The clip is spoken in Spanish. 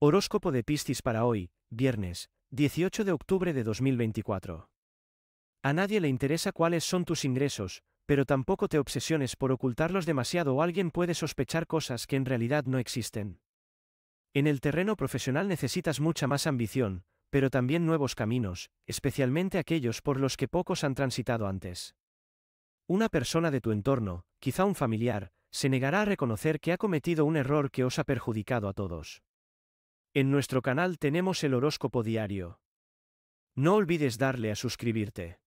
Horóscopo de Piscis para hoy, viernes, 18 de octubre de 2024. A nadie le interesa cuáles son tus ingresos, pero tampoco te obsesiones por ocultarlos demasiado o alguien puede sospechar cosas que en realidad no existen. En el terreno profesional necesitas mucha más ambición, pero también nuevos caminos, especialmente aquellos por los que pocos han transitado antes. Una persona de tu entorno, quizá un familiar, se negará a reconocer que ha cometido un error que os ha perjudicado a todos. En nuestro canal tenemos el horóscopo diario. No olvides darle a suscribirte.